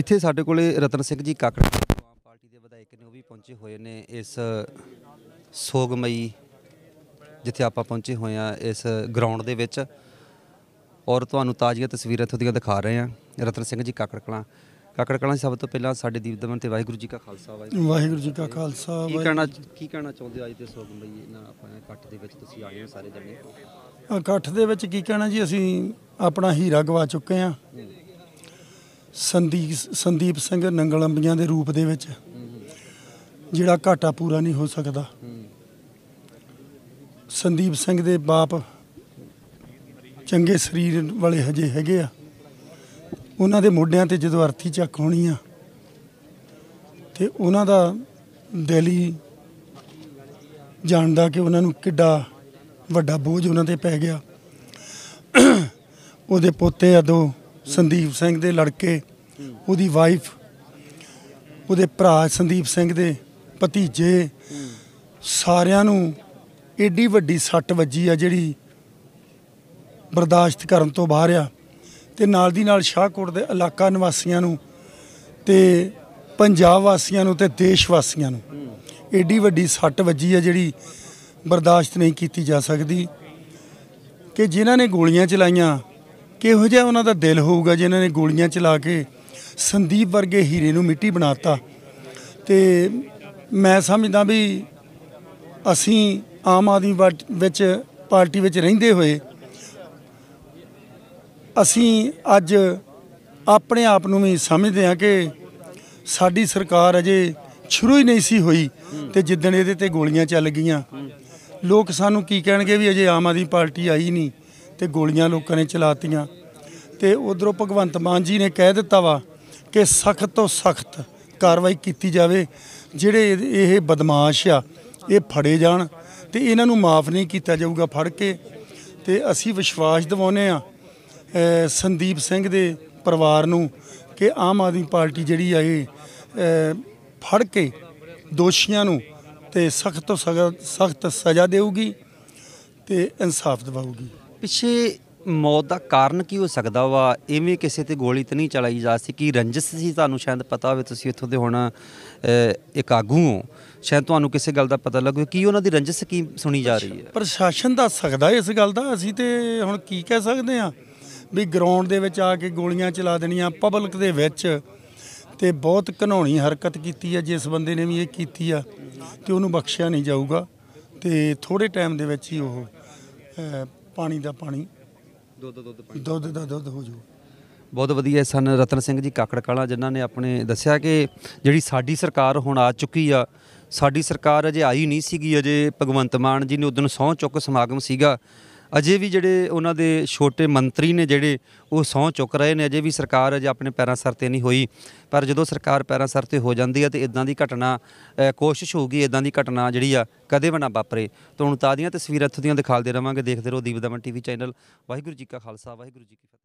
ਇੱਥੇ ਸਾਡੇ ਕੋਲੇ ਰਤਨ ਸਿੰਘ ਜੀ ਕਾਕੜ ਆਮ ਪਾਰਟੀ ਦੇ ਵਿਧਾਇਕ ਨੇ ਉਹ ਵੀ ਪਹੁੰਚੇ ਹੋਏ ਨੇ ਇਸ ਸੋਗਮਈ ਜਿੱਥੇ ਆਪਾਂ ਪਹੁੰਚੇ ਹੋਏ ਆ ਇਸ ਗਰਾਊਂਡ ਦੇ ਵਿੱਚ ਔਰ ਤੁਹਾਨੂੰ ਤਾਜ਼ੀਆਂ ਤਸਵੀਰਾਂ ਇੱਥੋਂ ਦੀਆਂ ਦਿਖਾ ਰਹੇ ਆ ਰਤਨ ਸਿੰਘ ਜੀ ਕਾਕੜ ਕਲਾਂ ਕਾਕੜ ਕਲਾਂ ਸਭ ਤੋਂ ਪਹਿਲਾਂ ਸਾਡੇ ਦੀਪ ਦਮਨ ਤੇ ਵਾਹਿਗੁਰੂ ਜੀ ਕਾ ਖਾਲਸਾ ਵਾਹਿਗੁਰੂ ਜੀ ਕਾ ਖਾਲਸਾ ਕੀ ਕਹਿਣਾ ਕੀ ਕਹਿਣਾ ਚਾਹੁੰਦੇ ਅੱਜ ਦੇ ਸੋਗਮਈ ਇਹਨਾਂ ਆਪਾਂ ਇਕੱਠ ਦੇ ਵਿੱਚ ਤੁਸੀਂ ਆਏ ਹੋ ਸਾਰੇ ਜਣੇ ਇਕੱਠ ਦੇ ਵਿੱਚ ਕੀ ਕਹਿਣਾ ਜੀ ਅਸੀਂ ਆਪਣਾ ਹੀਰਾ ਗਵਾ ਚੁੱਕੇ ਆ ਸੰਦੀਪ ਸੰਦੀਪ ਸਿੰਘ ਨੰਗਲੰਬੀਆਂ ਦੇ ਰੂਪ ਦੇ ਵਿੱਚ ਜਿਹੜਾ ਘਾਟਾ ਪੂਰਾ ਨਹੀਂ ਹੋ ਸਕਦਾ ਸੰਦੀਪ ਸਿੰਘ ਦੇ ਬਾਪ ਚੰਗੇ ਸਰੀਰ ਵਾਲੇ ਹਜੇ ਹੈਗੇ ਆ ਉਹਨਾਂ ਦੇ ਮੋਢਿਆਂ ਤੇ ਜਦੋਂ ਅਰਥੀ ਚੱਕ ਹੋਣੀ ਆ ਤੇ ਉਹਨਾਂ ਦਾ ਦਿੱਲੀ ਜਾਣਦਾ ਕਿ ਉਹਨਾਂ ਨੂੰ ਕਿੱਡਾ ਵੱਡਾ ਬੋਝ ਉਹਨਾਂ ਤੇ ਪੈ ਗਿਆ ਉਹਦੇ ਪੋਤੇ ਆ ਦੋ ਸੰਦੀਪ ਸਿੰਘ ਦੇ ਲੜਕੇ ਉਹਦੀ ਵਾਈਫ ਉਹਦੇ ਭਰਾ ਸੰਦੀਪ ਸਿੰਘ ਦੇ ਭਤੀਜੇ ਸਾਰਿਆਂ ਨੂੰ ਏਡੀ ਵੱਡੀ ਸੱਟ ਵੱਜੀ ਆ ਜਿਹੜੀ ਬਰਦਾਸ਼ਤ ਕਰਨ ਤੋਂ ਬਾਹਰ ਆ ਤੇ ਨਾਲ ਦੀ ਨਾਲ ਸ਼ਾਹਕੋਟ ਦੇ ਇਲਾਕਾ ਨਿਵਾਸੀਆਂ ਨੂੰ ਤੇ ਪੰਜਾਬ ਵਾਸੀਆਂ ਨੂੰ ਤੇ ਦੇਸ਼ ਵਾਸੀਆਂ ਨੂੰ ਏਡੀ ਵੱਡੀ ਸੱਟ ਵੱਜੀ ਆ ਜਿਹੜੀ ਬਰਦਾਸ਼ਤ ਨਹੀਂ ਕੀਤੀ ਜਾ ਸਕਦੀ ਕਿ ਜਿਨ੍ਹਾਂ ਨੇ ਗੋਲੀਆਂ ਚਲਾਈਆਂ ਕਿਹੋ ਜਿਹਾ ਉਹਨਾਂ ਦਾ ਦਿਲ ਹੋਊਗਾ ਜਿਨ੍ਹਾਂ ਨੇ ਗੋਲੀਆਂ ਚਲਾ ਕੇ ਸੰਦੀਪ ਵਰਗੇ ਹੀਰੇ ਨੂੰ ਮਿੱਟੀ ਬਣਾਤਾ ਤੇ ਮੈਂ ਸਮਝਦਾ ਵੀ ਅਸੀਂ ਆਮ ਆਦਮੀ ਵਿੱਚ ਪਾਰਟੀ ਵਿੱਚ ਰਹਿੰਦੇ ਹੋਏ ਅਸੀਂ ਅੱਜ ਆਪਣੇ ਆਪ ਨੂੰ ਵੀ ਸਮਝਦੇ ਹਾਂ ਕਿ ਸਾਡੀ ਸਰਕਾਰ ਅਜੇ ਸ਼ੁਰੂ ਹੀ ਨਹੀਂ ਸੀ ਹੋਈ ਤੇ ਜਿੱਦਣ ਇਹਦੇ ਤੇ ਗੋਲੀਆਂ ਚੱਲ ਗਈਆਂ ਲੋਕ ਸਾਨੂੰ ਕੀ ਕਹਿਣਗੇ ਵੀ ਅਜੇ ਆਮ ਆਦਮੀ ਪਾਰਟੀ ਆਈ ਨਹੀਂ ਤੇ ਗੋਲੀਆਂ ਲੋਕਾਂ ਨੇ ਚਲਾਤੀਆਂ ਤੇ ਉਧਰੋਂ ਭਗਵੰਤ ਮਾਨ ਜੀ ਨੇ ਕਹਿ ਦਿੱਤਾ ਵਾ ਕਿ ਸਖਤ ਤੋਂ ਸਖਤ ਕਾਰਵਾਈ ਕੀਤੀ ਜਾਵੇ ਜਿਹੜੇ ਇਹ ਬਦਮਾਸ਼ ਆ ਇਹ ਫੜੇ ਜਾਣ ਤੇ ਇਹਨਾਂ ਨੂੰ ਮਾਫ ਨਹੀਂ ਕੀਤਾ ਜਾਊਗਾ ਫੜ ਕੇ ਤੇ ਅਸੀਂ ਵਿਸ਼ਵਾਸ ਦਿਵਾਉਨੇ ਆ ਸੰਦੀਪ ਸਿੰਘ ਦੇ ਪਰਿਵਾਰ ਨੂੰ ਕਿ ਆਮ ਆਦਮੀ ਪਾਰਟੀ ਜਿਹੜੀ ਆ ਇਹ ਫੜ ਕੇ ਦੋਸ਼ੀਆਂ ਨੂੰ ਤੇ ਸਖਤ ਤੋਂ ਸਖਤ ਸਜ਼ਾ ਦੇਊਗੀ ਤੇ ਇਨਸਾਫ ਦਿਵਾਊਗੀ ਪਿੱਛੇ ਮੌਤ ਦਾ ਕਾਰਨ ਕੀ ਹੋ ਸਕਦਾ ਵਾ ਐਵੇਂ ਕਿਸੇ ਤੇ ਗੋਲੀ ਤਾਂ ਨਹੀਂ ਚਲਾਈ ਜਾ ਸਕੀ ਕੀ ਸੀ ਤੁਹਾਨੂੰ ਸ਼ਾਇਦ ਪਤਾ ਹੋਵੇ ਤੁਸੀਂ ਇੱਥੋਂ ਦੇ ਹੁਣ ਇੱਕ ਆਗੂ ਹੋ ਸ਼ਾਇਦ ਤੁਹਾਨੂੰ ਕਿਸੇ ਗੱਲ ਦਾ ਪਤਾ ਲੱਗੂ ਕੀ ਉਹਨਾਂ ਦੀ ਰੰਜਸ ਕੀ ਸੁਣੀ ਜਾ ਰਹੀ ਹੈ ਪ੍ਰਸ਼ਾਸਨ ਦੱਸ ਸਕਦਾ ਇਸ ਗੱਲ ਦਾ ਅਸੀਂ ਤੇ ਹੁਣ ਕੀ ਕਹਿ ਸਕਦੇ ਆ ਵੀ ਗਰਾਊਂਡ ਦੇ ਵਿੱਚ ਆ ਕੇ ਗੋਲੀਆਂ ਚਲਾ ਦੇਣੀਆਂ ਪਬਲਿਕ ਦੇ ਵਿੱਚ ਤੇ ਬਹੁਤ ਘਨੌਣੀ ਹਰਕਤ ਕੀਤੀ ਹੈ ਜਿਸ ਬੰਦੇ ਨੇ ਵੀ ਇਹ ਕੀਤੀ ਆ ਤੇ ਉਹਨੂੰ ਬਖਸ਼ਿਆ ਨਹੀਂ ਜਾਊਗਾ ਤੇ ਥੋੜੇ ਟਾਈਮ ਦੇ ਵਿੱਚ ਹੀ ਉਹ ਪਾਣੀ ਦਾ ਪਾਣੀ ਦੁੱਧ ਦੁੱਧ ਪਾਣੀ ਦੁੱਧ ਦਾ ਦੁੱਧ ਹੋ ਜੂ ਬਹੁਤ ਵਧੀਆ ਸਨ ਰਤਨ ਸਿੰਘ ਜੀ ਕਾਕੜ ਕਾਲਾ ਜਿਨ੍ਹਾਂ ਨੇ ਆਪਣੇ ਦੱਸਿਆ ਕਿ ਜਿਹੜੀ ਸਾਡੀ ਸਰਕਾਰ ਹੁਣ ਆ ਚੁੱਕੀ ਆ ਸਾਡੀ ਸਰਕਾਰ ਅਜੇ ਆਈ ਨਹੀਂ ਸੀਗੀ ਅਜੇ ਭਗਵੰਤ ਮਾਨ ਜੀ ਨੇ ਉਦੋਂ ਸੌਂ ਚੁੱਕ ਸਮਾਗਮ ਸੀਗਾ ਅਜੇ ਵੀ ਜਿਹੜੇ ਉਹਨਾਂ ਦੇ ਛੋਟੇ ਮੰਤਰੀ ਨੇ ਜਿਹੜੇ ਉਹ ਸੌਂ ਚੁੱਕ ਰਹੇ ਨੇ ਅਜੇ ਵੀ ਸਰਕਾਰ ਅਜੇ ਆਪਣੇ ਪੈਰਾਂ ਸਰ ਤੇ ਨਹੀਂ ਹੋਈ ਪਰ ਜਦੋਂ ਸਰਕਾਰ ਪੈਰਾਂ ਸਰ ਤੇ ਹੋ ਜਾਂਦੀ ਹੈ ਤੇ ਇਦਾਂ ਦੀ ਘਟਨਾ ਕੋਸ਼ਿਸ਼ ਹੋਊਗੀ ਇਦਾਂ ਦੀ ਘਟਨਾ ਜਿਹੜੀ ਆ ਕਦੇ ਵੀ ਨਾ ਵਾਪਰੇ ਤੁਹਾਨੂੰ ਤਾਂ ਦੀਆਂ ਤਸਵੀਰਾਂ ਇੱਥੋਂ ਦੀਆਂ ਦਿਖਾਲਦੇ ਰਵਾਂਗੇ ਦੇਖਦੇ ਰਹੋ ਦੀਪ ਦਮਨ ਟੀਵੀ ਚੈਨਲ ਵਾਹਿਗੁਰੂ ਜੀ ਕਾ ਖਾਲਸਾ ਵਾਹਿਗੁਰੂ ਜੀ ਕੀ ਫਤਿਹ